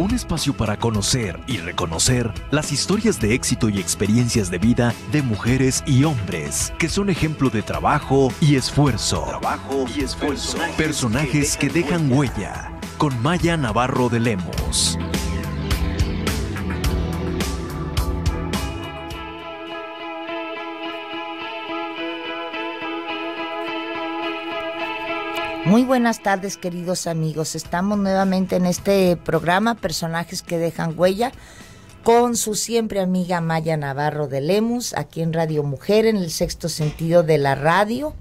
un espacio para conocer y reconocer las historias de éxito y experiencias de vida de mujeres y hombres que son ejemplo de trabajo y esfuerzo. Trabajo y esfuerzo. Personajes, que dejan, huella. Con Maya Navarro de Lemos. Muy buenas tardes queridos amigos, estamos nuevamente en este programa Personajes que dejan huella con su siempre amiga Maya Navarro de Lemus, aquí en Radio Mujer, en el sexto sentido de la radio,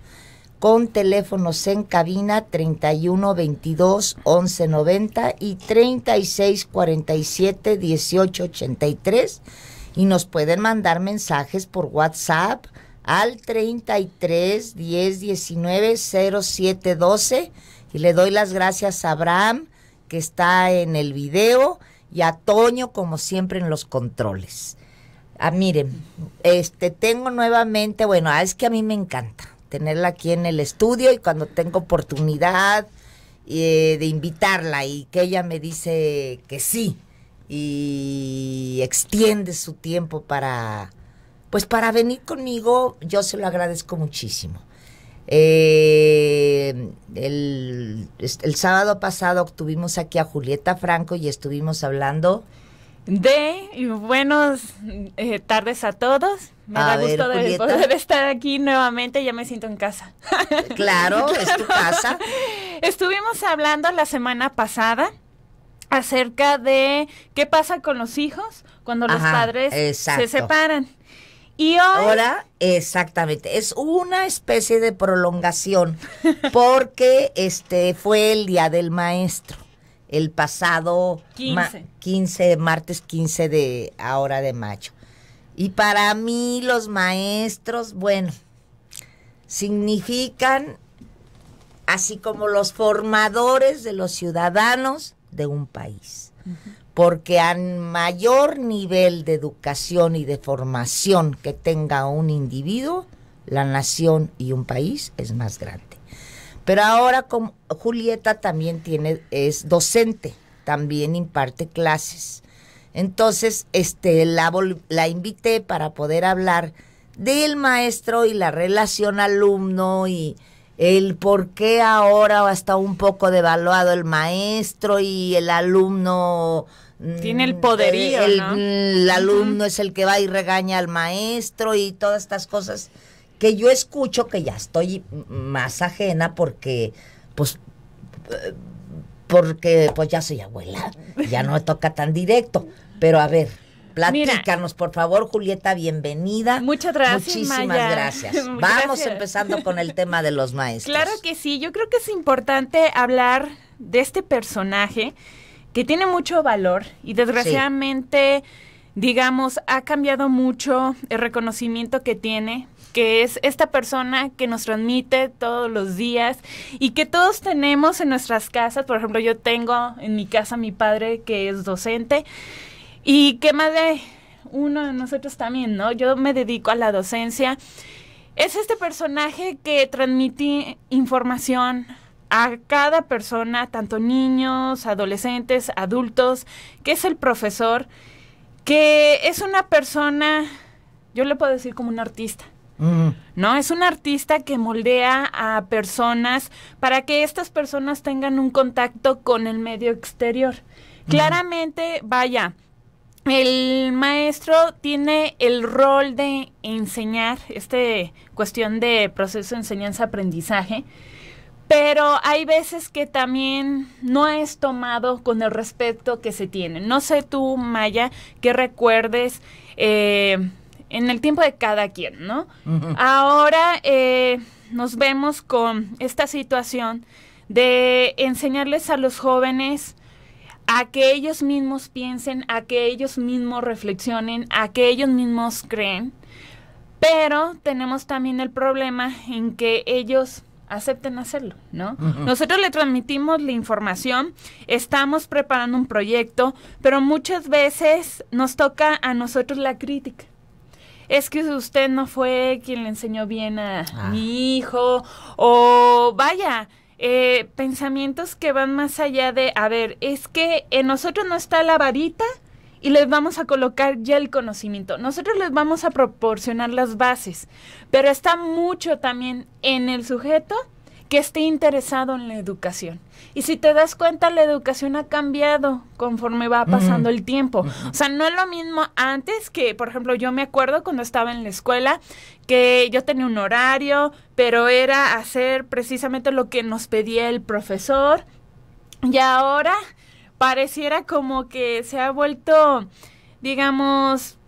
con teléfonos en cabina 31 22 11 90 y 36 47 18 83 y nos pueden mandar mensajes por WhatsApp al 33 10 19 07 12 y le doy las gracias a Abraham que está en el video y a Toño como siempre en los controles. Ah, miren, este tengo nuevamente, bueno, es que a mí me encanta tenerla aquí en el estudio y cuando tengo oportunidad eh, de invitarla y que ella me dice que sí y extiende su tiempo para pues para venir conmigo yo se lo agradezco muchísimo. Eh, el, sábado pasado tuvimos aquí a Julieta Franco y estuvimos hablando de buenas buenos eh, tardes a todos. Me da gusto poder estar aquí nuevamente, ya me siento en casa. Claro, es tu casa. Estuvimos hablando la semana pasada acerca de qué pasa con los hijos cuando los padres se separan. Y Ahora, exactamente, es una especie de prolongación porque este fue el Día del Maestro, el pasado 15, martes 15 de ahora de mayo. Y para mí los maestros, bueno, significan así como los formadores de los ciudadanos de un país porque a mayor nivel de educación y de formación que tenga un individuo, la nación y un país es más grande. Pero ahora como Julieta también tiene es docente, también imparte clases. Entonces, este la, la invité para poder hablar del maestro y la relación alumno y el por qué ahora está un poco devaluado el maestro y el alumno tiene el poderío. El, alumno es el que va y regaña al maestro y todas estas cosas que yo escucho que ya estoy más ajena porque, pues, porque pues ya soy abuela, ya no me toca tan directo. Pero a ver, platícanos, por favor, Julieta, bienvenida. Muchas gracias. Muchísimas gracias. Vamos empezando con el tema de los maestros. Claro que sí, yo creo que es importante hablar de este personaje que tiene mucho valor y desgraciadamente, digamos, ha cambiado mucho el reconocimiento que tiene, que es esta persona que nos transmite todos los días y que todos tenemos en nuestras casas. Por ejemplo, yo tengo en mi casa mi padre que es docente y que más de uno de nosotros también, ¿no? Yo me dedico a la docencia. Es este personaje que transmite información, a cada persona, tanto niños, adolescentes, adultos, que es el profesor, que es una persona, yo le puedo decir como un artista. No, es un artista que moldea a personas para que estas personas tengan un contacto con el medio exterior. Claramente, vaya, el maestro tiene el rol de enseñar, este cuestión de proceso de enseñanza-aprendizaje, pero hay veces que también no es tomado con el respeto que se tiene. No sé tú, Maya, qué recuerdes eh, en el tiempo de cada quien, ¿no? Ahora eh, nos vemos con esta situación de enseñarles a los jóvenes a que ellos mismos piensen, a que ellos mismos reflexionen, a que ellos mismos creen. Pero tenemos también el problema en que ellos acepten hacerlo, ¿no? Nosotros le transmitimos la información, estamos preparando un proyecto, pero muchas veces nos toca a nosotros la crítica. Es que usted no fue quien le enseñó bien a ah. mi hijo, o vaya, eh, pensamientos que van más allá de, a ver, es que en nosotros no está la varita y les vamos a colocar ya el conocimiento. Nosotros les vamos a proporcionar las bases, pero está mucho también en el sujeto que esté interesado en la educación. Y si te das cuenta, la educación ha cambiado conforme va pasando el tiempo. O sea, no es lo mismo antes que, por ejemplo, yo me acuerdo cuando estaba en la escuela que yo tenía un horario, pero era hacer precisamente lo que nos pedía el profesor. Y ahora pareciera como que se ha vuelto, digamos,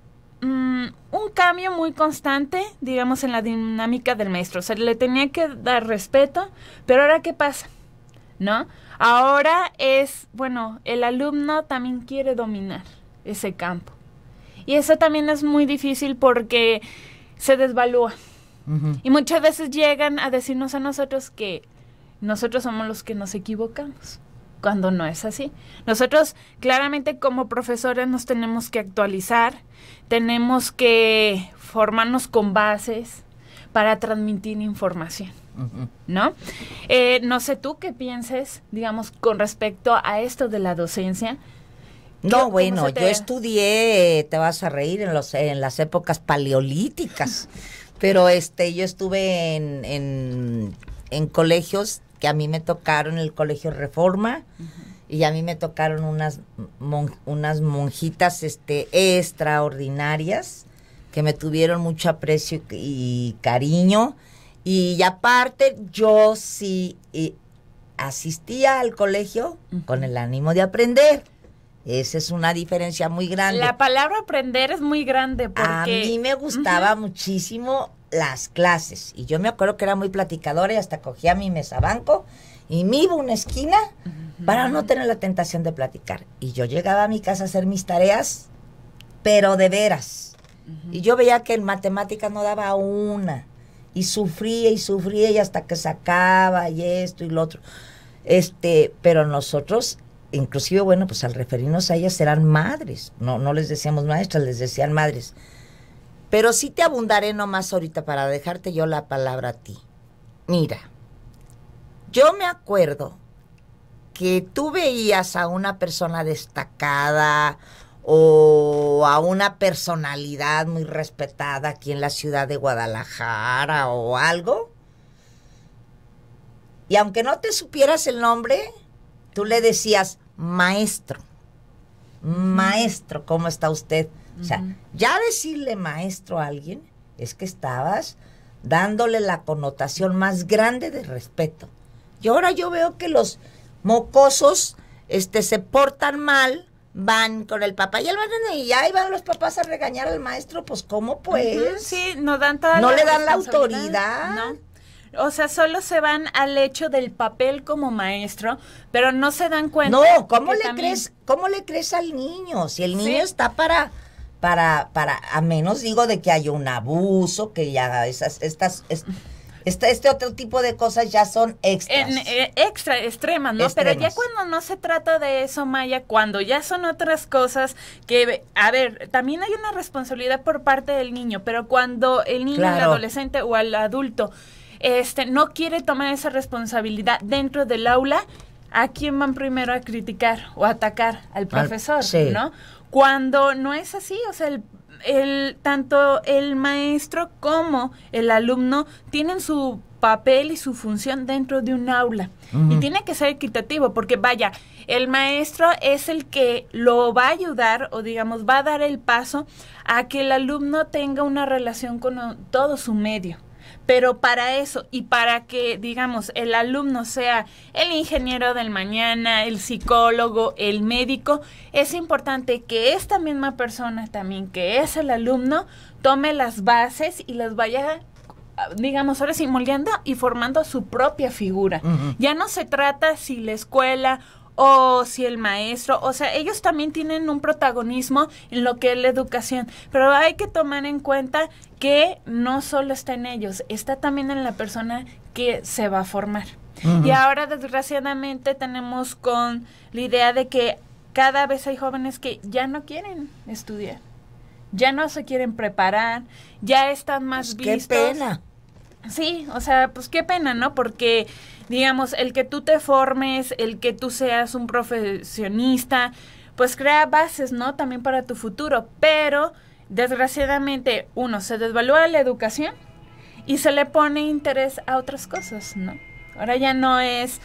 mm, un cambio muy constante, digamos, en la dinámica del maestro. O sea, le tenía que dar respeto, pero ahora qué pasa, ¿no? Ahora es, bueno, el alumno también quiere dominar ese campo. Y eso también es muy difícil porque se desvalúa. Y muchas veces llegan a decirnos a nosotros que nosotros somos los que nos equivocamos cuando no es así. Nosotros claramente como profesores nos tenemos que actualizar, tenemos que formarnos con bases para transmitir información. ¿No? Eh, no sé tú qué pienses, digamos, con respecto a esto de la docencia. No, bueno, yo estudié, te vas a reír, en, los, en las épocas paleolíticas, pero este, yo estuve en, en colegios que a mí me tocaron el Colegio Reforma y a mí me tocaron unas, unas monjitas este, extraordinarias que me tuvieron mucho aprecio y, cariño. Y aparte, yo sí asistía al colegio con el ánimo de aprender. Esa es una diferencia muy grande. La palabra aprender es muy grande porque... A mí me gustaba muchísimo las clases. Y yo me acuerdo que era muy platicadora y hasta cogía mi mesa banco y me iba a una esquina para no tener la tentación de platicar. Y yo llegaba a mi casa a hacer mis tareas, pero de veras. Y yo veía que en matemáticas no daba una. Y sufría y sufría y hasta que sacaba y esto y lo otro. Este, pero nosotros, inclusive, bueno, pues al referirnos a ellas eran madres. No, no les decíamos maestras, les decían madres. Pero sí te abundaré nomás ahorita para dejarte yo la palabra a ti. Mira, yo me acuerdo que tú veías a una persona destacada o a una personalidad muy respetada aquí en la ciudad de Guadalajara o algo. Y aunque no te supieras el nombre, tú le decías, maestro, maestro, ¿cómo está usted? O sea, ya decirle maestro a alguien es que estabas dándole la connotación más grande de respeto. Y ahora yo veo que los mocosos este, se portan mal, van con el papá y el maestro y ahí van los papás a regañar al maestro, pues ¿cómo pues? sí, no dan toda No le dan la autoridad. No. O sea, solo se van al hecho del papel como maestro, pero no se dan cuenta. No, ¿cómo le crees, cómo le crees al niño? Si el niño está para para, para, a menos digo de que haya un abuso, que ya esas, estas, este, este, otro tipo de cosas ya son extras. Eh, extra, extremas, ¿no? Pero ya cuando no se trata de eso, Maya, cuando ya son otras cosas que, a ver, también hay una responsabilidad por parte del niño, pero cuando el niño, el adolescente o el adulto este, no quiere tomar esa responsabilidad dentro del aula, ¿a quién van primero a criticar o atacar? Al profesor, sí. ¿no? Cuando no es así, o sea, el, tanto el maestro como el alumno tienen su papel y su función dentro de un aula. Y tiene que ser equitativo, porque vaya, el maestro es el que lo va a ayudar o digamos va a dar el paso a que el alumno tenga una relación con todo su medio. Pero para eso y para que, digamos, el alumno sea el ingeniero del mañana, el psicólogo, el médico, es importante que esta misma persona también, que es el alumno, tome las bases y las vaya digamos, ahora sí, moldeando y formando su propia figura. Ya no se trata si la escuela o oh, si el maestro, o sea, ellos también tienen un protagonismo en lo que es la educación, pero hay que tomar en cuenta que no solo está en ellos, está también en la persona que se va a formar. Y ahora desgraciadamente tenemos con la idea de que cada vez hay jóvenes que ya no quieren estudiar, ya no se quieren preparar, ya están más bien pues, vistos. Qué pena. Sí, o sea, pues qué pena, ¿no? Porque digamos, el que tú te formes, el que tú seas un profesionista, pues crea bases, ¿no? También para tu futuro, pero desgraciadamente, uno, se desvalúa la educación y se le pone interés a otras cosas, ¿no? Ahora ya no es...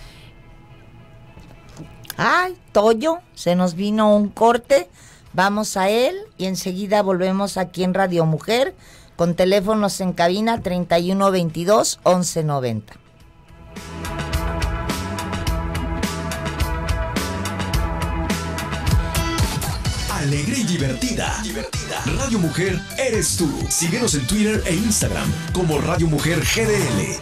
Ay, Toyo, se nos vino un corte, vamos a él y enseguida volvemos aquí en Radio Mujer con teléfonos en cabina 3122 1190. alegre y divertida. divertida. Radio Mujer eres tú. Síguenos en Twitter e Instagram como Radio Mujer GDL.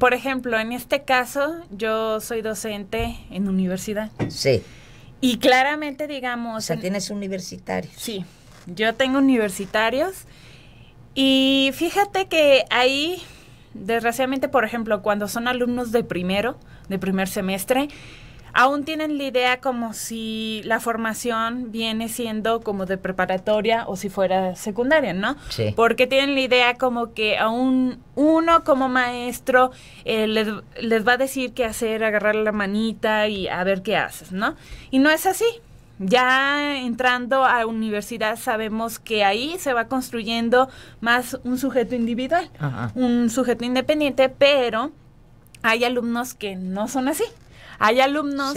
por ejemplo, en este caso, yo soy docente en universidad. Sí. Y claramente, digamos. O sea, tienes universitarios. Sí, yo tengo universitarios. Y fíjate que ahí, desgraciadamente, por ejemplo, cuando son alumnos de primero, de primer semestre, aún tienen la idea como si la formación viene siendo como de preparatoria o si fuera secundaria, ¿no? Sí. Porque tienen la idea como que aún uno como maestro eh, les, les va a decir qué hacer, agarrar la manita y a ver qué haces, ¿no? Y no es así. Ya entrando a universidad sabemos que ahí se va construyendo más un sujeto individual, un sujeto independiente, pero hay alumnos que no son así. Hay alumnos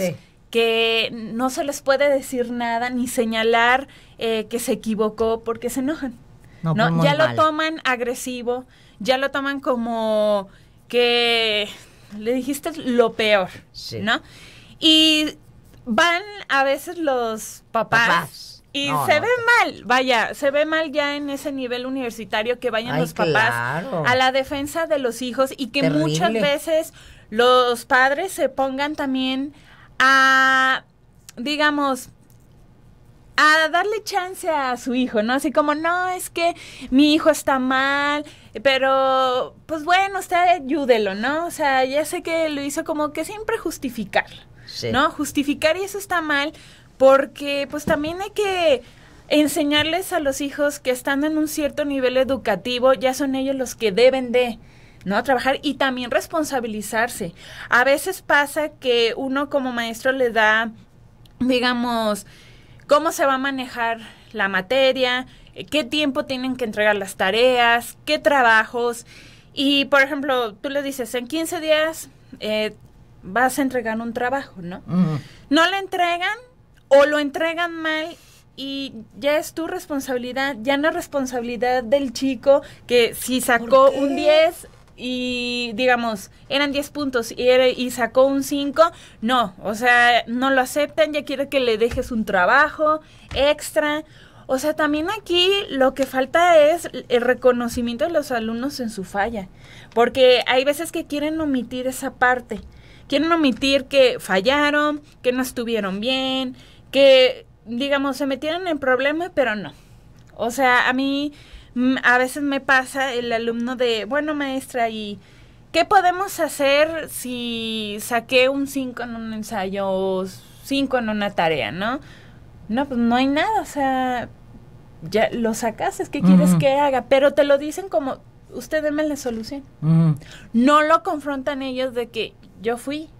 que no se les puede decir nada ni señalar eh, que se equivocó porque se enojan. No, pues, Ya lo toman agresivo, ya lo toman como que le dijiste lo peor, ¿no? Y van a veces los papás, y se ve mal, vaya, se ve mal ya en ese nivel universitario que vayan los papás a la defensa de los hijos y que muchas veces los padres se pongan también a, digamos, a darle chance a su hijo, ¿no? Así como, no, es que mi hijo está mal, pero pues bueno, usted ayúdelo, ¿no? O sea, ya sé que lo hizo como que siempre justificar, ¿no? Justificar y eso está mal porque pues también hay que enseñarles a los hijos que estando en un cierto nivel educativo ya son ellos los que deben de ¿no? Trabajar y también responsabilizarse. A veces pasa que uno como maestro le da, digamos, cómo se va a manejar la materia, qué tiempo tienen que entregar las tareas, qué trabajos. Y, por ejemplo, tú le dices, en 15 días eh, vas a entregar un trabajo, ¿no? No le entregan o lo entregan mal y ya es tu responsabilidad, ya no es responsabilidad del chico que si sacó un 10 y digamos, eran 10 puntos y, sacó un 5, no, o sea, no lo aceptan, ya quiere que le dejes un trabajo extra. O sea, también aquí lo que falta es el reconocimiento de los alumnos en su falla, porque hay veces que quieren omitir esa parte, quieren omitir que fallaron, que no estuvieron bien, que, digamos, se metieron en problemas, pero no. O sea, a mí Mm, a veces me pasa el alumno de, bueno maestra, ¿y qué podemos hacer si saqué un 5 en un ensayo o 5 en una tarea, no? No, pues no hay nada, o sea, ya lo sacas, es que quieres que haga, pero te lo dicen como, usted deme la solución. No lo confrontan ellos de que yo fui,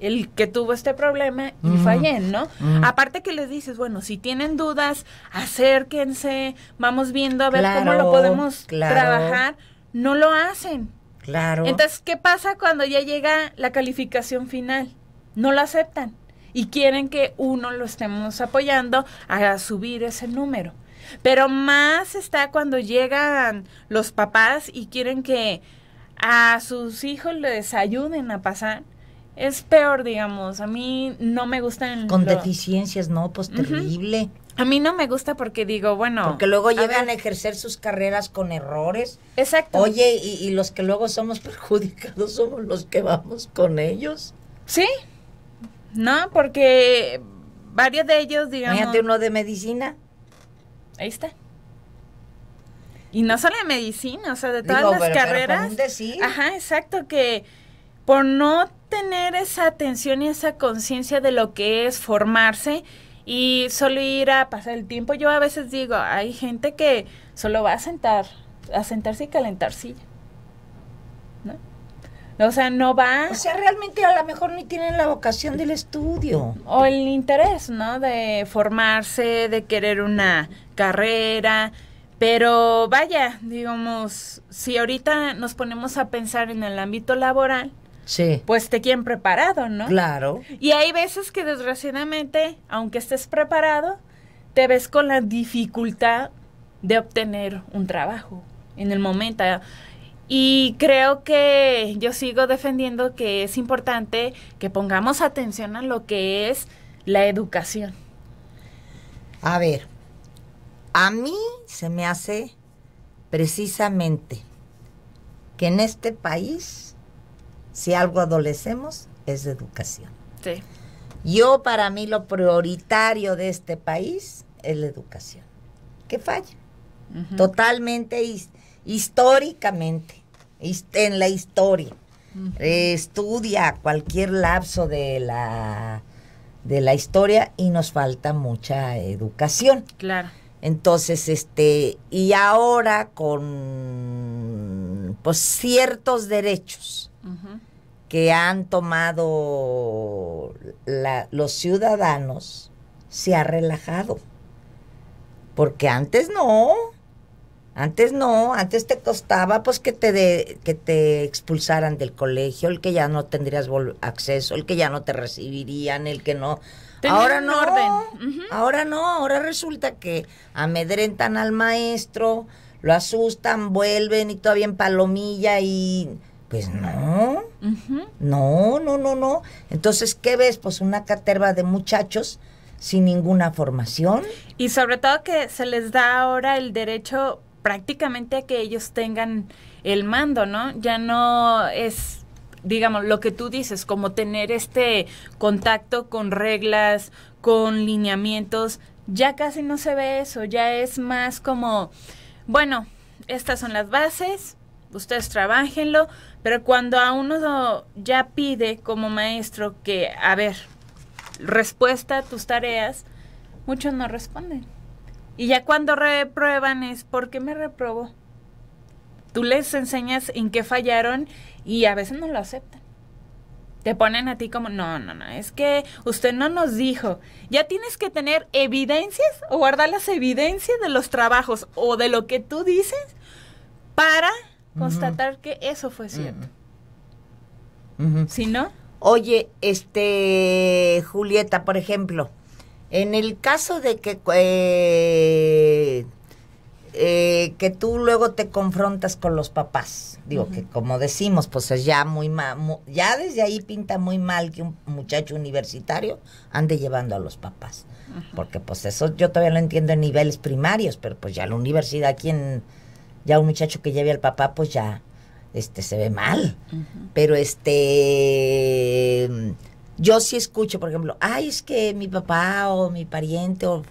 el que tuvo este problema y fallen, ¿no? Aparte que les dices, bueno, si tienen dudas, acérquense, vamos viendo a ver cómo lo podemos trabajar, no lo hacen. Claro. Entonces, ¿qué pasa cuando ya llega la calificación final? No lo aceptan y quieren que uno lo estemos apoyando a subir ese número. Pero más está cuando llegan los papás y quieren que a sus hijos les ayuden a pasar es peor, digamos. A mí no me gustan. Con deficiencias, no, pues terrible. A mí no me gusta porque digo, bueno. Porque luego llegan a, ejercer sus carreras con errores. Exacto. Oye, y, los que luego somos perjudicados somos los que vamos con ellos. Sí. No, porque varios de ellos, digamos. Fíjate uno de medicina. Ahí está. Y no solo de medicina, o sea, de todas las carreras. Ajá, exacto, que por no tener esa atención y esa conciencia de lo que es formarse y solo ir a pasar el tiempo. Yo a veces digo, hay gente que solo va a sentar, a sentarse y calentar silla. ¿No? O sea, no va. O sea, realmente a lo mejor ni tienen la vocación del estudio. O el interés, ¿no? De formarse, de querer una carrera. Pero vaya, digamos, si ahorita nos ponemos a pensar en el ámbito laboral, sí. pues te quieren preparado, ¿no? Claro. Y hay veces que desgraciadamente, aunque estés preparado, te ves con la dificultad de obtener un trabajo en el momento. Y creo que yo sigo defendiendo que es importante que pongamos atención a lo que es la educación. A ver, a mí se me hace precisamente que en este país si algo adolecemos, es de educación. Sí. Yo para mí lo prioritario de este país es la educación, ¿Qué falla totalmente históricamente, en la historia. estudia cualquier lapso de la de la historia y nos falta mucha educación. Claro. Entonces, este, y ahora con pues, ciertos derechos que han tomado los ciudadanos se ha relajado. Porque antes no, antes no, antes te costaba pues que te, de, que te expulsaran del colegio, el que ya no tendrías acceso, el que ya no te recibirían, el que no... ahora no, orden. ahora no, ahora resulta que amedrentan al maestro, lo asustan, vuelven y todavía en palomilla y pues no. No, no, no, no. Entonces, ¿qué ves? Pues una caterva de muchachos sin ninguna formación. Y sobre todo que se les da ahora el derecho prácticamente a que ellos tengan el mando, ¿no? Ya no es digamos, lo que tú dices, como tener este contacto con reglas, con lineamientos, ya casi no se ve eso, ya es más como, bueno, estas son las bases, ustedes trabajenlo, pero cuando a uno ya pide como maestro que, a ver, respuesta a tus tareas, muchos no responden. Y ya cuando reprueban es, ¿por qué me reprobó? Tú les enseñas en qué fallaron y a veces no lo aceptan. Te ponen a ti como, no, no, no, es que usted no nos dijo. Ya tienes que tener evidencias o guardar las evidencias de los trabajos o de lo que tú dices para constatar que eso fue cierto. Si no. Oye, este, Julieta, por ejemplo, en el caso de que, eh, eh, que tú luego te confrontas con los papás, digo que como decimos, pues es ya muy mal, ya desde ahí pinta muy mal que un muchacho universitario ande llevando a los papás, porque pues eso yo todavía lo entiendo en niveles primarios, pero pues ya la universidad, en ya un muchacho que lleve al papá, pues ya este se ve mal. Pero este mm, yo sí escucho, por ejemplo, ay, es que mi papá o mi pariente o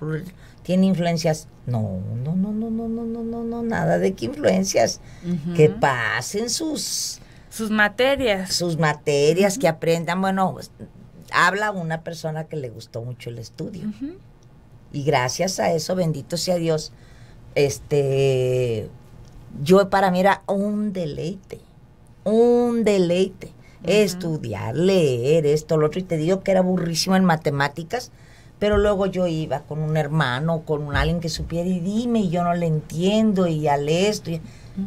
tiene influencias. No, no, no, no, no, no, no, no, no, nada de qué influencias. Que pasen sus sus materias. Sus materias, que aprendan, bueno, habla una persona que le gustó mucho el estudio. Y gracias a eso, bendito sea Dios, este yo para mí era un deleite, un deleite. Estudiar, leer, esto, lo otro. Y te digo que era burrísimo en matemáticas, pero luego yo iba con un hermano, con un alguien que supiera y dime, y yo no le entiendo, y al esto.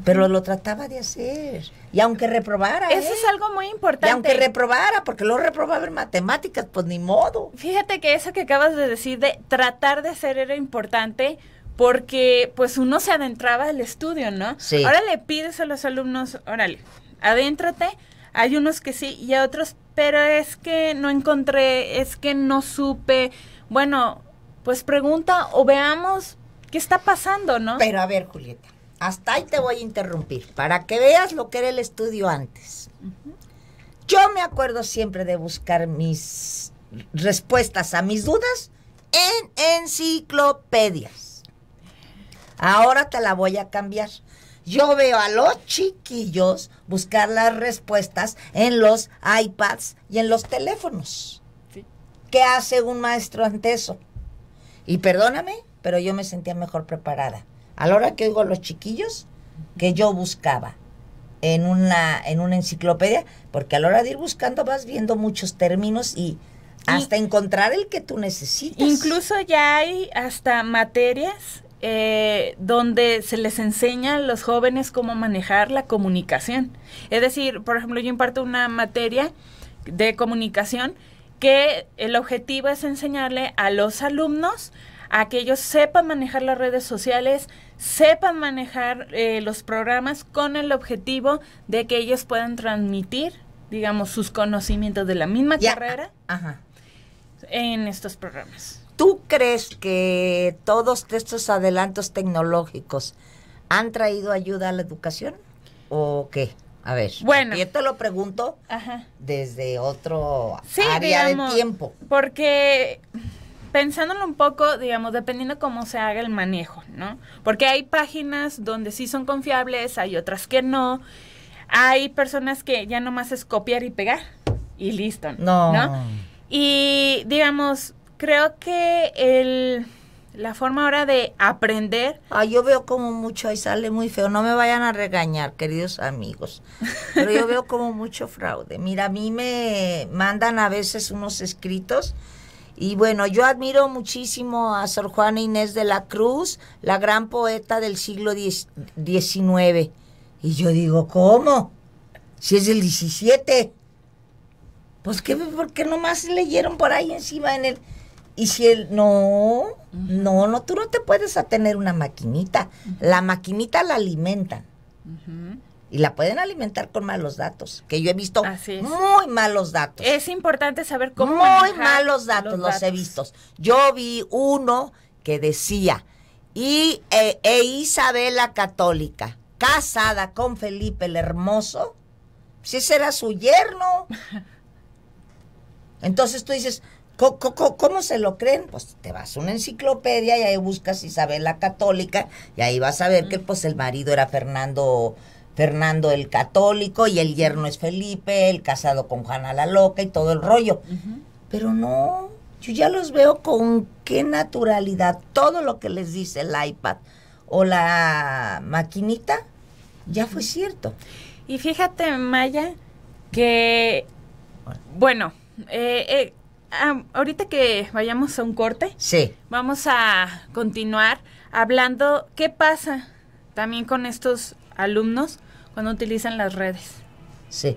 pero lo trataba de hacer. Y aunque reprobara. Eso es ¿eh? algo muy importante. Y aunque reprobara, porque lo reprobaba en matemáticas, pues ni modo. Fíjate que eso que acabas de decir de tratar de hacer era importante porque pues uno se adentraba al estudio, ¿no? Sí. Ahora le pides a los alumnos, órale, adéntrate, hay unos que sí y a otros, pero es que no encontré, es que no supe, bueno, pues pregunta o veamos qué está pasando, ¿no? Pero a ver, Julieta, hasta ahí te voy a interrumpir, para que veas lo que era el estudio antes. Yo me acuerdo siempre de buscar mis respuestas a mis dudas en enciclopedias. Ahora te la voy a cambiar. Yo veo a los chiquillos buscar las respuestas en los iPads y en los teléfonos. ¿Qué hace un maestro ante eso? Y perdóname, pero yo me sentía mejor preparada. A la hora que oigo a los chiquillos, que yo buscaba en una, en una enciclopedia, porque a la hora de ir buscando vas viendo muchos términos y hasta encontrar el que tú necesitas. Incluso ya hay hasta materias eh, donde se les enseña a los jóvenes cómo manejar la comunicación. Es decir, por ejemplo, yo imparto una materia de comunicación que el objetivo es enseñarle a los alumnos a que ellos sepan manejar las redes sociales, sepan manejar eh, los programas con el objetivo de que ellos puedan transmitir, digamos, sus conocimientos de la misma carrera en estos programas. ¿Tú crees que todos estos adelantos tecnológicos han traído ayuda a la educación? ¿O qué? A ver. Bueno. Yo te lo pregunto desde otro área de tiempo. Porque pensándolo un poco, digamos, dependiendo cómo se haga el manejo, ¿no? Porque hay páginas donde sí son confiables, hay otras que no. Hay personas que ya nomás es copiar y pegar y listo. No. ¿no? Y digamos, creo que el, la forma ahora de aprender... Ah, yo veo como mucho, ahí sale muy feo, no me vayan a regañar, queridos amigos, pero yo veo como mucho fraude. Mira, a mí me mandan a veces unos escritos y bueno, yo admiro muchísimo a Sor Juana Inés de la Cruz, la gran poeta del siglo XIX. Y yo digo, ¿cómo? Si es del XVII. Pues, ¿qué? ¿por qué nomás leyeron por ahí encima en el y si él, no, no, no, tú no te puedes atener una maquinita. La maquinita la alimentan. Y la pueden alimentar con malos datos, que yo he visto muy malos datos. Es importante saber cómo. Muy malos datos los, he visto. Yo vi uno que decía, y eh, e Isabela Católica, casada con Felipe el Hermoso, si ese era su yerno. Entonces tú dices, ¿Cómo, cómo, se lo creen? Pues te vas a una enciclopedia y ahí buscas Isabel la Católica y ahí vas a ver que pues el marido era Fernando Fernando el Católico y el yerno es Felipe, el casado con Juana la Loca y todo el rollo. Pero no, yo ya los veo con qué naturalidad todo lo que les dice el iPad o la maquinita ya fue cierto. Y fíjate, Maya, que, bueno, eh, eh Ah, ahorita que vayamos a un corte, sí. vamos a continuar hablando qué pasa también con estos alumnos cuando utilizan las redes. Sí.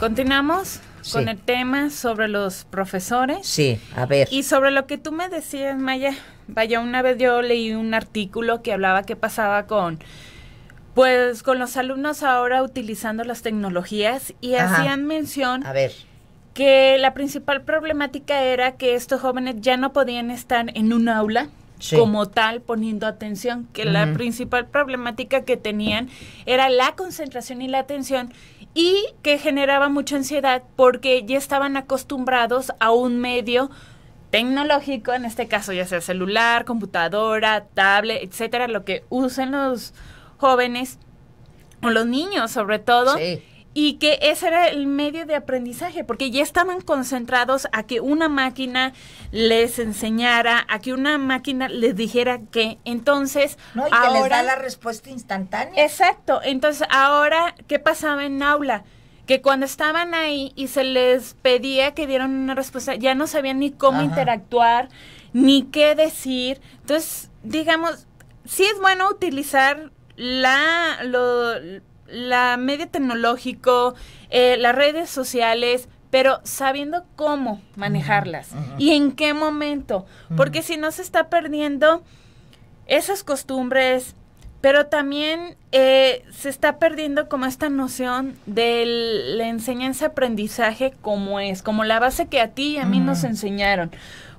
Continuamos con el tema sobre los profesores. Sí, a ver. Y sobre lo que tú me decías, Maya. Vaya, una vez yo leí un artículo que hablaba qué pasaba con pues con los alumnos ahora utilizando las tecnologías y hacían mención a ver. que la principal problemática era que estos jóvenes ya no podían estar en un aula como tal poniendo atención, que la principal problemática que tenían era la concentración y la atención y que generaba mucha ansiedad porque ya estaban acostumbrados a un medio tecnológico, en este caso ya sea celular, computadora, tablet, etcétera, lo que usen los jóvenes o los niños sobre todo y que ese era el medio de aprendizaje, porque ya estaban concentrados a que una máquina les enseñara, a que una máquina les dijera que entonces... No, y ahora, que les da la respuesta instantánea. Exacto, entonces ahora, ¿qué pasaba en aula? que cuando estaban ahí y se les pedía que dieran una respuesta, ya no sabían ni cómo interactuar, ni qué decir. Entonces, digamos, sí es bueno utilizar la, lo, la media tecnológico, eh, las redes sociales, pero sabiendo cómo manejarlas y en qué momento, porque si no se está perdiendo esas costumbres, pero también eh, se está perdiendo como esta noción de la enseñanza-aprendizaje como es, como la base que a ti y a mí nos enseñaron.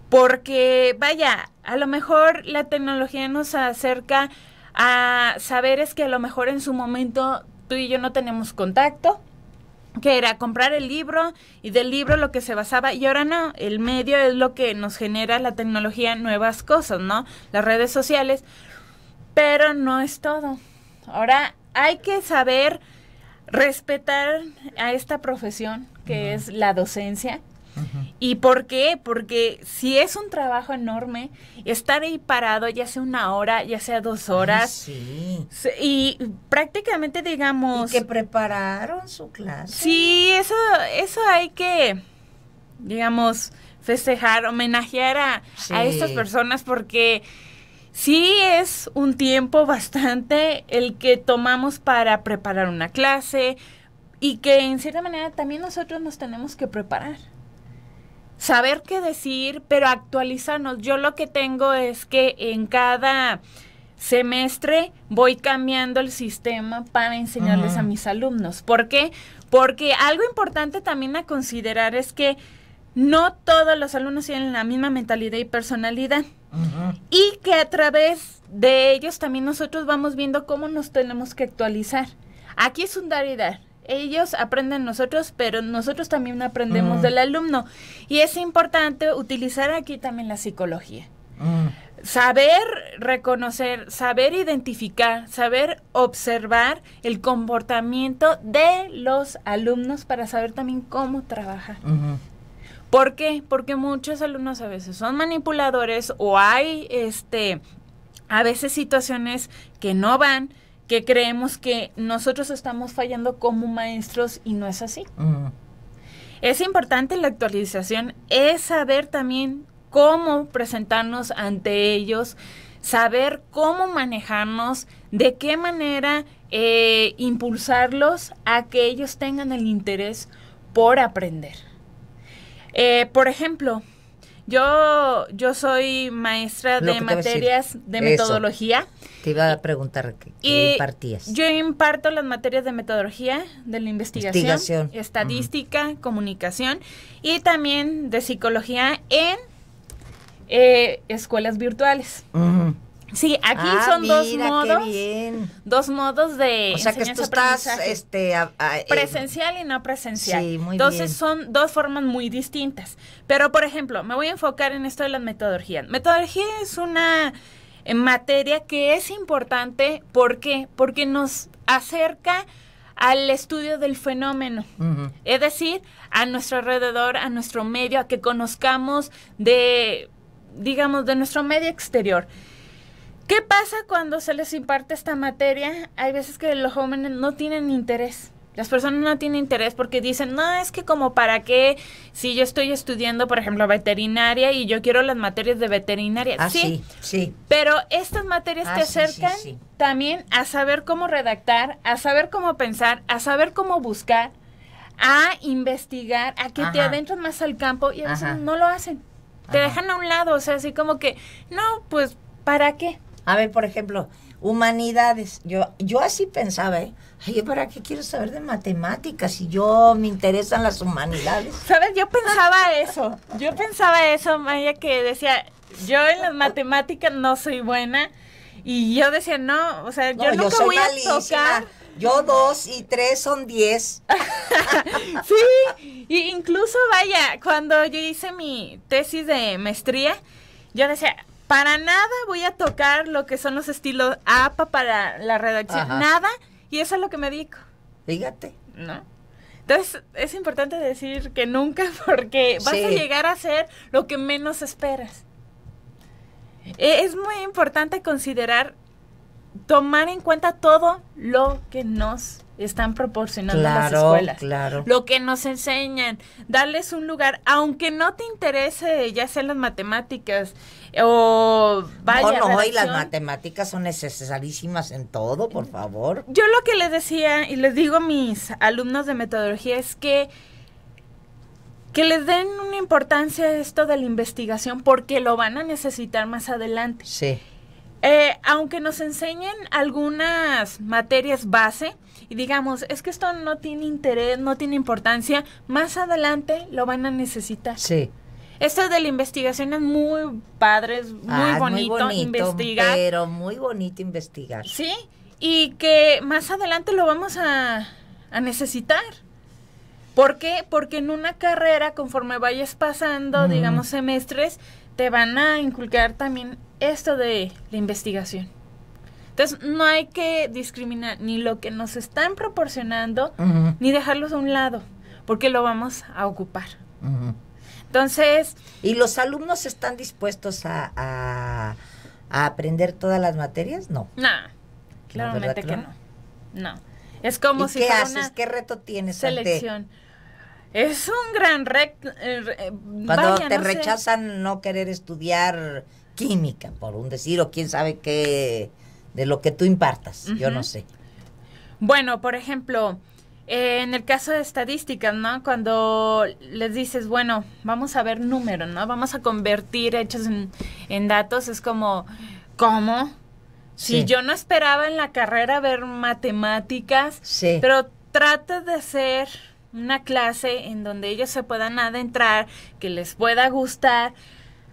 Porque, vaya, a lo mejor la tecnología nos acerca a saber es que a lo mejor en su momento tú y yo no tenemos contacto que era comprar el libro y del libro lo que se basaba y ahora no, el medio es lo que nos genera la tecnología nuevas cosas, ¿no? Las redes sociales, pero no es todo. Ahora hay que saber respetar a esta profesión que es la docencia, ¿Y por qué? Porque si es un trabajo enorme, estar ahí parado ya sea una hora, ya sea dos horas, y prácticamente digamos... ¿Y que prepararon su clase. Sí, eso, eso hay que, digamos, festejar, homenajear a estas personas porque sí es un tiempo bastante el que tomamos para preparar una clase y que en cierta manera también nosotros nos tenemos que preparar saber qué decir, pero actualizarnos. Yo lo que tengo es que en cada semestre voy cambiando el sistema para enseñarles a mis alumnos. ¿Por qué? Porque algo importante también a considerar es que no todos los alumnos tienen la misma mentalidad y personalidad. Y que a través de ellos también nosotros vamos viendo cómo nos tenemos que actualizar. Aquí es un dar y dar ellos aprenden nosotros, pero nosotros también aprendemos mm. del alumno. Y es importante utilizar aquí también la psicología. Mm. Saber reconocer, saber identificar, saber observar el comportamiento de los alumnos para saber también cómo trabajar. ¿Por qué? Porque muchos alumnos a veces son manipuladores o hay este a veces situaciones que no van, que creemos que nosotros estamos fallando como maestros y no es así. Es importante la actualización, es saber también cómo presentarnos ante ellos, saber cómo manejarnos, de qué manera eh, impulsarlos a que ellos tengan el interés por aprender. Eh, por ejemplo, yo, yo soy maestra de materias de metodología. Te iba a preguntar qué, impartías. Yo imparto las materias de metodología, de la investigación, estadística, comunicación y también de psicología en eh, escuelas virtuales. Sí, aquí ah, son dos modos. Bien. Dos modos de. O sea que tú estás este, eh, presencial y no presencial. Sí, muy Entonces son dos formas muy distintas. Pero, por ejemplo, me voy a enfocar en esto de la metodología, Metodología es una eh, materia que es importante. ¿Por qué? Porque nos acerca al estudio del fenómeno, es decir, a nuestro alrededor, a nuestro medio, a que conozcamos de, digamos, de nuestro medio exterior. ¿Qué pasa cuando se les imparte esta materia? Hay veces que los jóvenes no tienen interés. Las personas no tienen interés porque dicen, no, es que como para qué, si yo estoy estudiando, por ejemplo, veterinaria y yo quiero las materias de veterinaria. así ah, sí, Pero estas materias ah, te acercan también a saber cómo redactar, a saber cómo pensar, a saber cómo buscar, a investigar, a que te adentres más al campo y a veces no lo hacen. Te dejan a un lado, o sea, así como que, no, pues, ¿para qué? A ver, por ejemplo, humanidades. Yo, yo así pensaba, ¿eh? Ay, ¿para qué quiero saber de matemáticas si yo me interesan las humanidades? Sabes, yo pensaba eso. Yo pensaba eso, Maya, que decía, yo en las matemáticas no soy buena. Y yo decía, no, o sea, yo nunca voy a tocar. Yo dos y tres son diez. sí, incluso vaya, cuando yo hice mi tesis de maestría, yo decía, para nada voy a tocar lo que son los estilos APA para la redacción. Nada. Y eso es lo que me dedico. Fíjate. ¿No? Entonces, es importante decir que nunca, porque vas a llegar a ser lo que menos esperas. E, es muy importante considerar, tomar en cuenta todo lo que nos están proporcionando las escuelas. Claro. Lo que nos enseñan, darles un lugar, aunque no te interese, ya sea las matemáticas o vaya. No, no, y las matemáticas son necesarísimas en todo, por favor. Yo lo que les decía y les digo a mis alumnos de metodología es que que les den una importancia a esto de la investigación porque lo van a necesitar más adelante. Sí. Eh, aunque nos enseñen algunas materias base y digamos, es que esto no tiene interés, no tiene importancia, más adelante lo van a necesitar. Sí. Esto de la investigación es muy padre, es muy, ah, bonito, muy bonito investigar. Pero muy bonito investigar. Sí, y que más adelante lo vamos a, necesitar. ¿Por qué? Porque en una carrera, conforme vayas pasando, digamos, semestres, te van a inculcar también esto de la investigación. Entonces, no hay que discriminar ni lo que nos están proporcionando, ni dejarlos a un lado, porque lo vamos a ocupar. Entonces... ¿Y los alumnos están dispuestos a, aprender todas las materias? No. no, que no. No. Es como si... ¿Qué haces? ¿Qué reto tienes? Selección. Es un gran reto. Eh, Cuando te rechazan no querer estudiar química, por un decir, o quién sabe qué, de lo que tú impartas, yo no sé. Bueno, por ejemplo, eh, en el caso de estadísticas, ¿no? Cuando les dices, bueno, vamos a ver números, ¿no? Vamos a convertir hechos en, datos, es como, ¿cómo? Si yo no esperaba en la carrera ver matemáticas, sí. pero trata de hacer una clase en donde ellos se puedan adentrar, que les pueda gustar,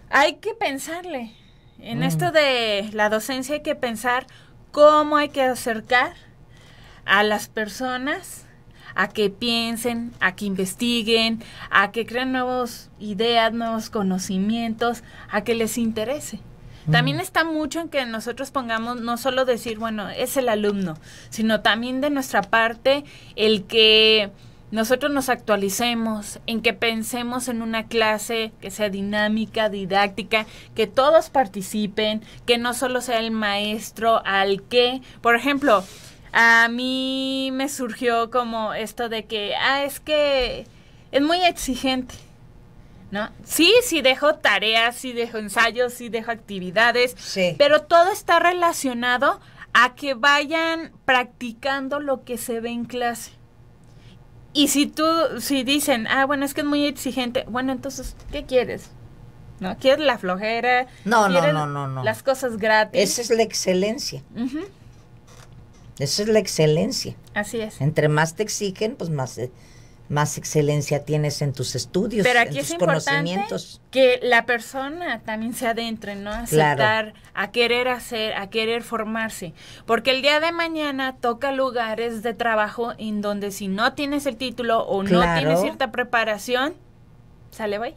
hay que pensarle. En mm. esto de la docencia hay que pensar cómo hay que acercar a las personas a que piensen, a que investiguen, a que creen nuevas ideas, nuevos conocimientos, a que les interese. Mm. También está mucho en que nosotros pongamos, no solo decir, bueno, es el alumno, sino también de nuestra parte el que nosotros nos actualicemos, en que pensemos en una clase que sea dinámica, didáctica, que todos participen, que no solo sea el maestro al que, por ejemplo, a mí me surgió como esto de que, ah, es que es muy exigente. ¿No? Sí, sí dejo tareas, sí dejo ensayos, sí dejo actividades, pero todo está relacionado a que vayan practicando lo que se ve en clase. Y si tú, si dicen, ah, bueno, es que es muy exigente, bueno, entonces, ¿qué quieres? ¿No? ¿Quieres la flojera? No, no, no, no, no. Las cosas gratis. Esa es la excelencia. Esa es la excelencia. Así es. Entre más te exigen, pues más... Eh, más excelencia tienes en tus estudios, Pero aquí en tus es conocimientos. Que la persona también se adentre, ¿no? A aceptar, a querer hacer, a querer formarse. Porque el día de mañana toca lugares de trabajo en donde si no tienes el título o no tienes cierta preparación, sale bye.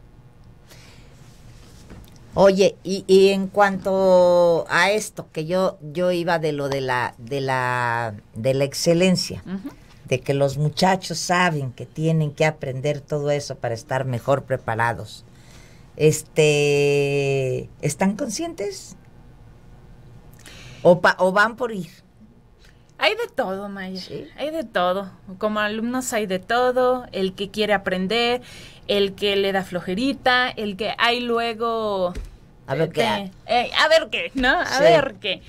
Oye, y, en cuanto a esto que yo yo iba de lo de la de la de la excelencia. Ajá que los muchachos saben que tienen que aprender todo eso para estar mejor preparados. Este, ¿están conscientes? ¿O, o van por ir? Hay de todo, Maya. Hay de todo. Como alumnos hay de todo. El que quiere aprender, el que le da flojerita, el que hay luego... A ver qué. Eh, a ver qué, ¿no? A ver qué.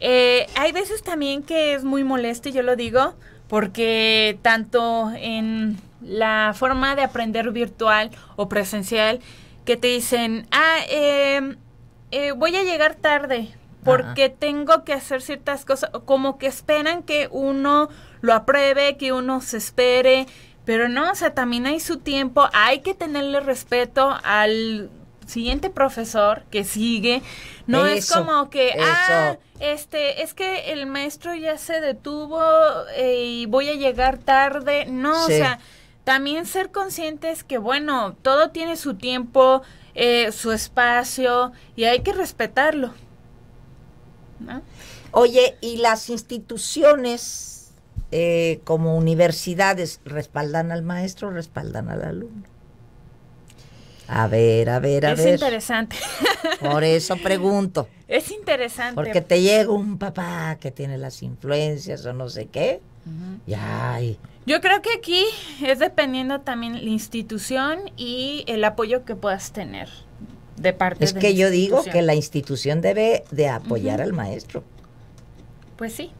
Eh, hay veces también que es muy molesto, yo lo digo, porque tanto en la forma de aprender virtual o presencial que te dicen, ah, em, eh, voy a llegar tarde porque tengo que hacer ciertas cosas, como que esperan que uno lo apruebe, que uno se espere, pero no, o sea, también hay su tiempo, hay que tenerle respeto al siguiente profesor que sigue. No es como que, ah, este, es que el maestro ya se detuvo eh, y voy a llegar tarde. No, o sea, también ser conscientes que, bueno, todo tiene su tiempo, eh, su espacio y hay que respetarlo. Oye, ¿y las instituciones eh, como universidades respaldan al maestro, respaldan al alumno? A ver, a ver, a ver. Es interesante. Por eso pregunto. Es interesante. Porque te llega un papá que tiene las influencias o no sé qué. Yo creo que aquí es dependiendo también la institución y el apoyo que puedas tener de parte es que yo digo que la institución debe de apoyar al maestro. Pues sí.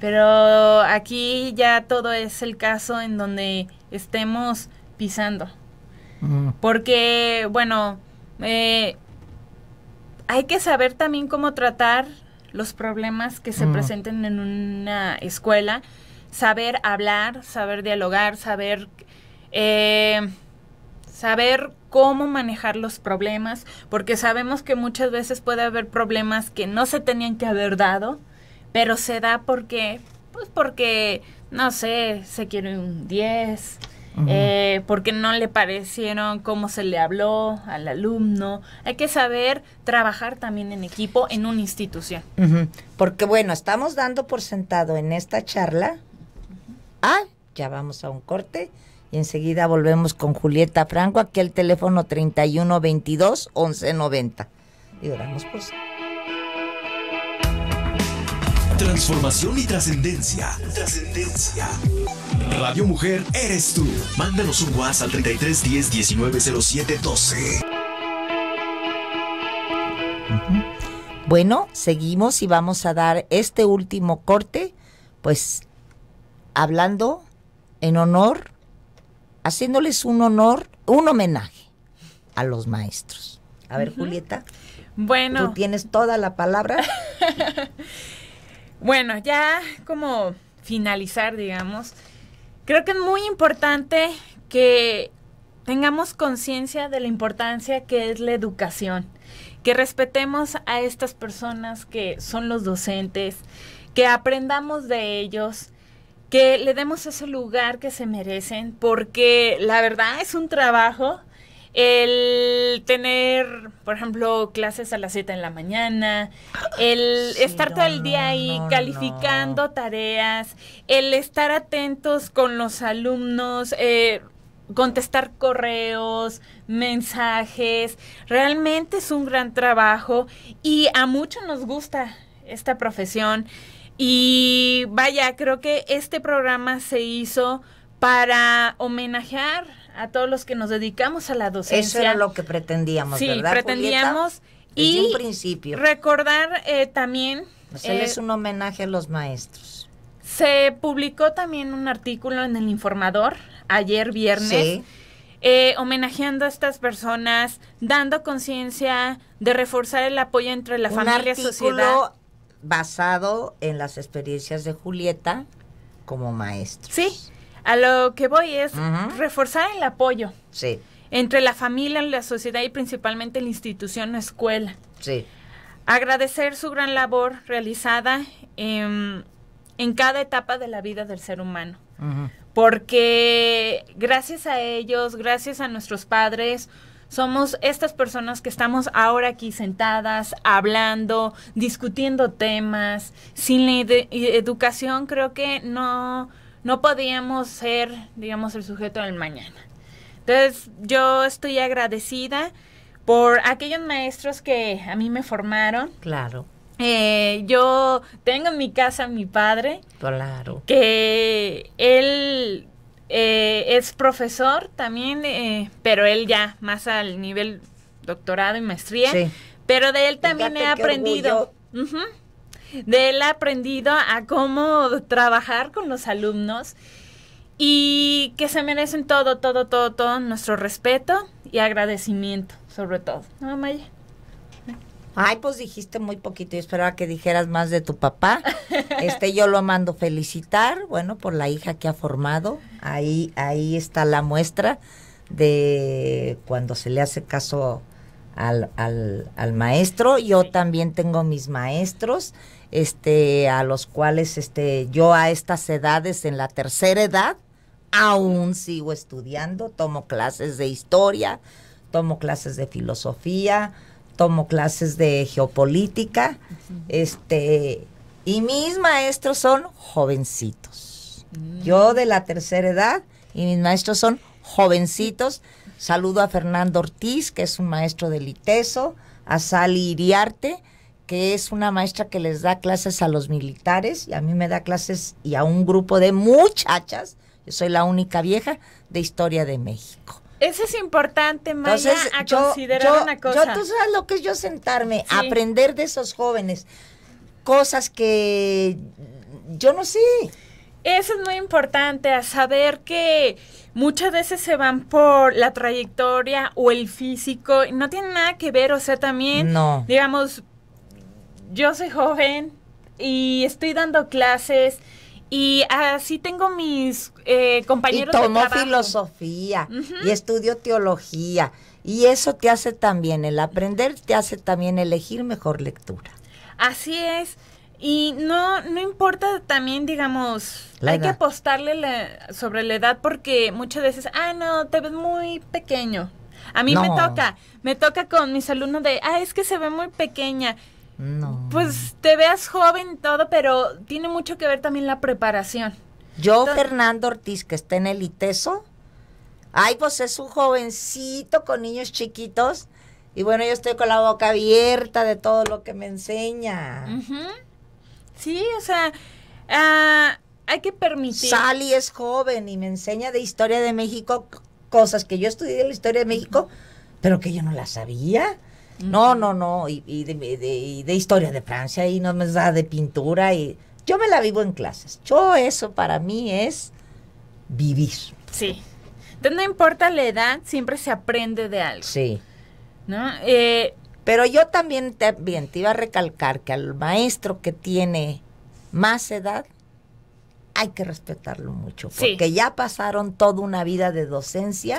Pero aquí ya todo es el caso en donde estemos pisando porque, bueno, eh, hay que saber también cómo tratar los problemas que se presenten en una escuela, saber hablar, saber dialogar, saber, eh, saber cómo manejar los problemas, porque sabemos que muchas veces puede haber problemas que no se tenían que haber dado, pero se da porque, pues porque, no sé, se quiere un 10, eh, porque no le parecieron cómo se le habló al alumno. Hay que saber trabajar también en equipo en una institución. Porque bueno, estamos dando por sentado en esta charla. Ah, ya vamos a un corte. Y enseguida volvemos con Julieta Franco, aquí el teléfono 3122 1190. Y oramos por Transformación y trascendencia. Trascendencia. Radio Mujer eres tú. Mándanos un WhatsApp al 33 10 12. Bueno, seguimos y vamos a dar este último corte, pues hablando en honor, haciéndoles un honor, un homenaje a los maestros. A ver, Julieta. Bueno. Tú tienes toda la palabra. bueno, ya como finalizar, digamos, Creo que es muy importante que tengamos conciencia de la importancia que es la educación, que respetemos a estas personas que son los docentes, que aprendamos de ellos, que le demos ese lugar que se merecen, porque la verdad es un trabajo el tener, por ejemplo, clases a las 7 en la mañana, el estar todo el día ahí calificando tareas, el estar atentos con los alumnos, eh, contestar correos, mensajes, realmente es un gran trabajo y a muchos nos gusta esta profesión y vaya, creo que este programa se hizo para homenajear a todos los que nos dedicamos a la docencia. Eso era lo que pretendíamos, sí, ¿verdad? pretendíamos. y un principio. recordar eh, también. Pues eh, es un homenaje a los maestros. Se publicó también un artículo en El Informador ayer viernes. Eh, homenajeando a estas personas, dando conciencia de reforzar el apoyo entre la familia y sociedad. Basado en las experiencias de Julieta como maestro. Sí, a lo que voy es reforzar el apoyo. Sí. Entre la familia, la sociedad y principalmente la institución la escuela. Sí. Agradecer su gran labor realizada em, en, cada etapa de la vida del ser humano. Porque gracias a ellos, gracias a nuestros padres, somos estas personas que estamos ahora aquí sentadas, hablando, discutiendo temas. Sin la educación creo que no no podíamos ser, digamos, el sujeto del mañana. Entonces, yo estoy agradecida por aquellos maestros que a mí me formaron. Claro. Eh, yo tengo en mi casa a mi padre. Claro. Que él eh, es profesor también, eh, pero él ya más al nivel doctorado y maestría. Pero de él también he aprendido de del aprendido a cómo trabajar con los alumnos y que se merecen todo, todo, todo, todo nuestro respeto y agradecimiento, sobre todo. ¿No, Ay, pues dijiste muy poquito. Yo esperaba que dijeras más de tu papá. Este, yo lo mando felicitar, bueno, por la hija que ha formado. Ahí, ahí está la muestra de cuando se le hace caso al, al, al maestro. Yo también tengo mis maestros este, a los cuales este, yo a estas edades, en la tercera edad, aún sigo estudiando, tomo clases de historia, tomo clases de filosofía, tomo clases de geopolítica, este, y mis maestros son jovencitos. Mm. Yo de la tercera edad y mis maestros son jovencitos. Saludo a Fernando Ortiz, que es un maestro de ITESO, a Sally Iriarte, que es una maestra que les da clases a los militares y a mí me da clases y a un grupo de muchachas, yo soy la única vieja, de historia de México. Eso es importante, Maya, a considerar una cosa. Yo, tú sabes lo que es yo sentarme, aprender de esos jóvenes cosas que yo no sé. Eso es muy importante, a saber que muchas veces se van por la trayectoria o el físico, no tiene nada que ver, o sea, también, no. digamos, yo soy joven y estoy dando clases y así ah, tengo mis eh, compañeros. Y de filosofía y estudio teología. Y eso te hace también, el aprender te hace también elegir mejor lectura. Así es. Y no, no importa también, digamos, hay que apostarle sobre la edad porque muchas veces, ah, no, te ves muy pequeño. A mí me toca, me toca con mis alumnos de, ah, es que se ve muy pequeña. No. Pues te veas joven todo, pero tiene mucho que ver también la preparación. Yo, Fernando Ortiz, que está en el ITESO, ay, pues es un jovencito con niños chiquitos. Y bueno, yo estoy con la boca abierta de todo lo que me enseña. Sí, o sea, ah, hay que permitir. Sally es joven y me enseña de historia de México cosas que yo estudié de la historia de México, pero que yo no la sabía. No, no, no, y, de, de historia de Francia, y no me da de pintura, y yo me la vivo en clases. Yo eso para mí es vivir. Sí. no importa la edad, siempre se aprende de algo. Sí. ¿No? Eh, Pero yo también te, bien, te iba a recalcar que al maestro que tiene más edad, hay que respetarlo mucho, porque ya pasaron toda una vida de docencia,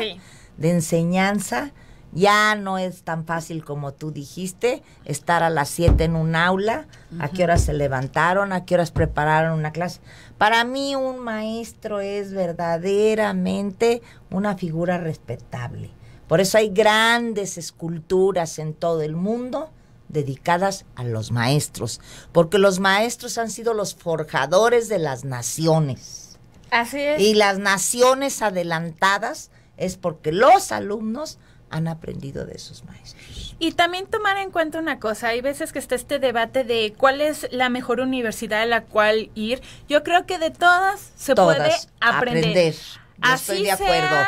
de enseñanza, ya no es tan fácil como tú dijiste, estar a las 7 en un aula, a qué horas se levantaron, a qué horas prepararon una clase. Para mí un maestro es verdaderamente una figura respetable. Por eso hay grandes esculturas en todo el mundo dedicadas a los maestros, porque los maestros han sido los forjadores de las naciones. Así es. Y las naciones adelantadas es porque los alumnos han aprendido de sus maestros. Y también tomar en cuenta una cosa, hay veces que está este debate de cuál es la mejor universidad a la cual ir. Yo creo que de todas se puede aprender. aprender. Así de acuerdo. sea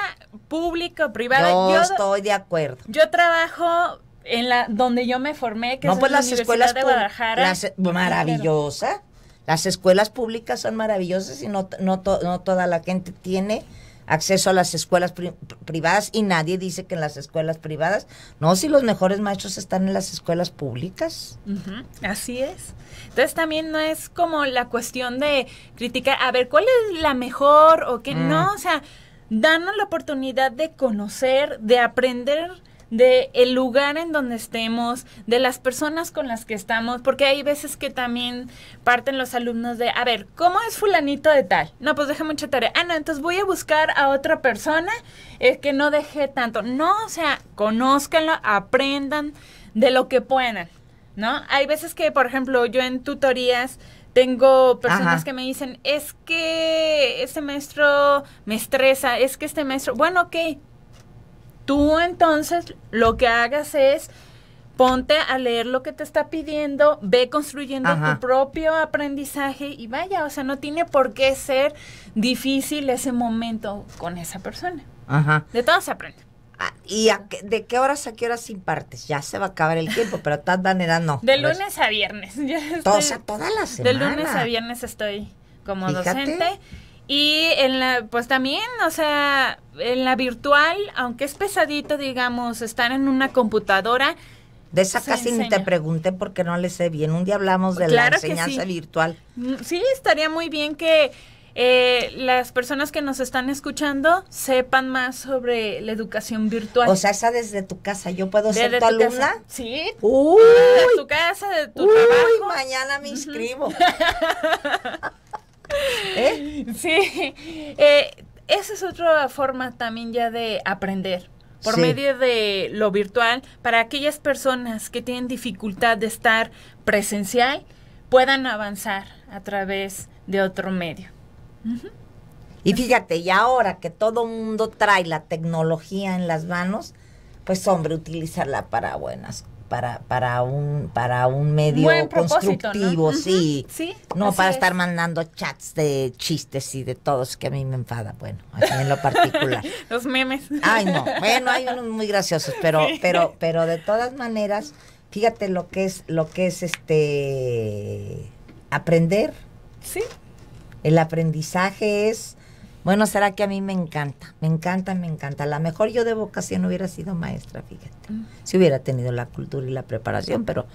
público, privado. Yo, estoy de acuerdo. Yo trabajo en la donde yo me formé, que es pues, la las escuelas de Guadalajara. Eh, maravillosa. Las escuelas públicas son maravillosas y no, no, no toda la gente tiene acceso a las escuelas privadas y nadie dice que en las escuelas privadas, no, si los mejores maestros están en las escuelas públicas. así es. Entonces también no es como la cuestión de criticar, a ver, ¿cuál es la mejor o qué? Mm. No, o sea, danos la oportunidad de conocer, de aprender de el lugar en donde estemos, de las personas con las que estamos, porque hay veces que también parten los alumnos de, a ver, ¿cómo es fulanito de tal? No, pues deje mucha tarea. Ah, no, entonces voy a buscar a otra persona eh, que no deje tanto. No, o sea, conózcanlo, aprendan de lo que puedan, ¿no? Hay veces que, por ejemplo, yo en tutorías tengo personas que me dicen, es que este maestro me estresa, es que este maestro, bueno, ok, Tú entonces lo que hagas es ponte a leer lo que te está pidiendo, ve construyendo tu propio aprendizaje y vaya, o sea, no tiene por qué ser difícil ese momento con esa persona. Ajá. De todo se aprende. Ah, ¿Y a qué, de qué horas a qué horas impartes? Ya se va a acabar el tiempo, pero de todas no. De lunes a viernes. todas las De lunes a viernes estoy como docente y en la, pues también, o sea, en la virtual, aunque es pesadito, digamos, estar en una computadora. De esa casi ni te pregunté porque no le sé bien. Un día hablamos de la enseñanza virtual. Mm, sí, estaría muy bien que eh, las personas que nos están escuchando sepan más sobre la educación virtual. O sea, esa desde tu casa, yo puedo desde ser tu, alumna. Casa. Sí. Uy. tu casa, de tu Uy, mañana me inscribo. ¿Eh? Sí. Eh, esa es otra forma también ya de aprender por medio de lo virtual para aquellas personas que tienen dificultad de estar presencial puedan avanzar a través de otro medio. Y fíjate, y ahora que todo mundo trae la tecnología en las manos, pues hombre, utilizarla para buenas cosas para, para un para un medio constructivo, sí. No para estar mandando chats de chistes y de todos que a mí me enfada, bueno, en lo particular. Los memes. Ay, no. Bueno, hay unos muy graciosos, pero pero pero de todas maneras, fíjate lo que es lo que es este aprender. Sí. El aprendizaje es bueno, será que a mí me encanta, me encanta, me encanta. La mejor yo de vocación hubiera sido maestra, fíjate. Mm. Si hubiera tenido la cultura y la preparación, pero,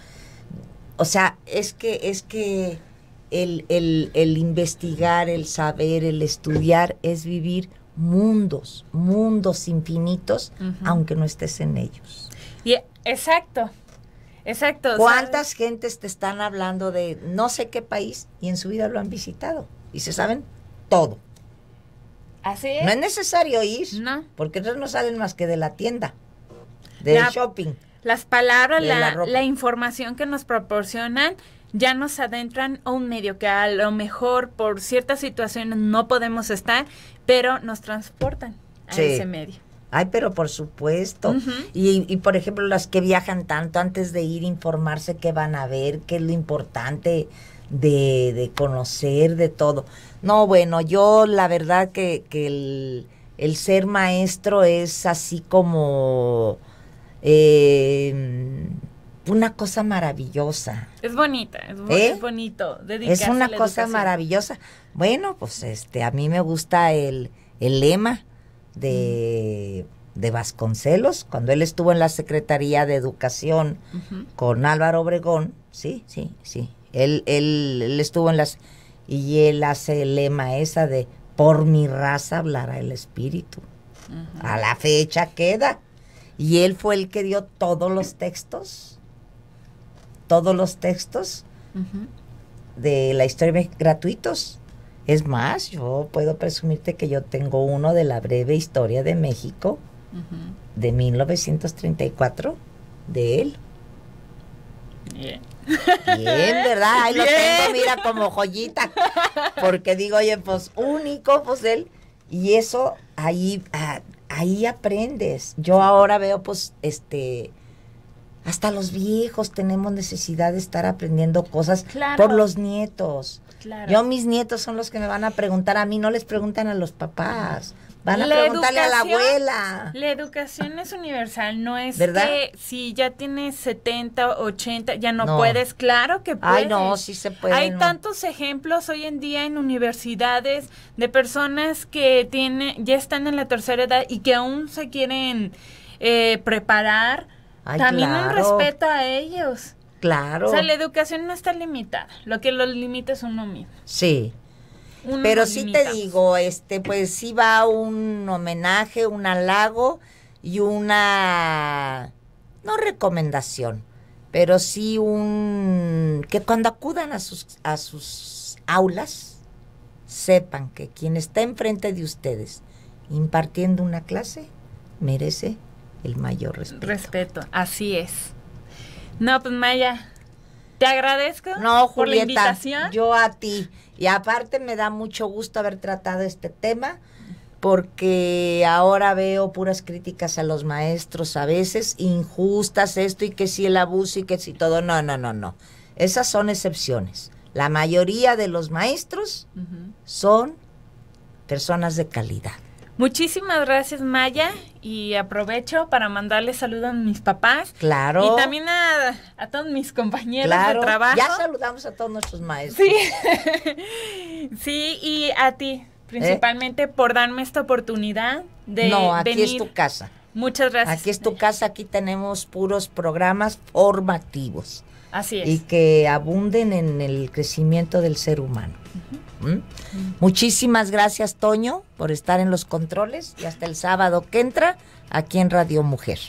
o sea, es que, es que el, investigar, el saber, el estudiar es vivir mundos, mundos infinitos, aunque no estés en ellos. Y e, exacto, exacto. ¿Cuántas gentes te están hablando de no sé qué país y en su vida lo han visitado? Y se saben todo. No es necesario ir, porque entonces no salen más que de la tienda, del shopping. Las palabras, la, información que nos proporcionan ya nos adentran a un medio que a lo mejor por ciertas situaciones no podemos estar, pero nos transportan a ese medio. Ay, pero por supuesto. y, y, por ejemplo, las que viajan tanto antes de ir, informarse qué van a ver, qué es lo importante, de, conocer, de todo. No, bueno, yo la verdad que, el, ser maestro es así como em, una cosa maravillosa. Es bonita, es, ¿Eh? bonito. Es una cosa maravillosa. Bueno, pues este, a mí me gusta el, el lema de, mm. de, Vasconcelos, cuando él estuvo en la Secretaría de Educación con Álvaro Obregón, sí, sí, sí, él, él, estuvo en las... Y él hace el lema esa de, por mi raza hablará el espíritu. A la fecha queda. Y él fue el que dio todos los textos, todos los textos de la historia gratuitos. Es más, yo puedo presumirte que yo tengo uno de la breve historia de México de 1934 de él. Bien, ¿verdad? Ahí lo tengo, mira, como joyita. Porque digo, oye, pues único, pues él. Y eso ahí, ah, ahí aprendes. Yo ahora veo, pues, este. Hasta los viejos tenemos necesidad de estar aprendiendo cosas por los nietos. Yo mis nietos son los que me van a preguntar a mí, no les preguntan a los papás. Van a la abuela. La educación es universal, no es que si ya tienes 70, 80, ya no, puedes, claro que puedes. Ay, no, sí se puede. Hay tantos ejemplos hoy en día en universidades de personas que tienen ya están en la tercera edad y que aún se quieren eh, preparar. También un respeto a ellos. Claro. O sea, la educación no está limitada, lo que los limita es uno mismo. Sí. Pero sí te digo, este, pues sí va un homenaje, un halago y una no recomendación, pero sí un que cuando acudan a sus a sus aulas sepan que quien está enfrente de ustedes impartiendo una clase merece el mayor respeto. Respeto, así es. No, pues Maya, te agradezco no, por la invitación. Yo a ti y aparte me da mucho gusto haber tratado este tema porque ahora veo puras críticas a los maestros a veces, injustas esto y que si el abuso y que si todo. No, no, no, no. Esas son excepciones. La mayoría de los maestros son personas de calidad. Muchísimas gracias, Maya. Y aprovecho para mandarle saludos a mis papás. Claro. Y también a, todos mis compañeros de trabajo. Ya saludamos a todos nuestros maestros. Sí. y a ti, principalmente, por darme esta oportunidad de. No, aquí es tu casa. Muchas gracias. Aquí es tu casa, aquí tenemos puros programas formativos. Así es. Y que abunden en el crecimiento del ser humano. ¿Mm? Muchísimas gracias, Toño, por estar en los controles y hasta el sábado que entra aquí en Radio Mujer.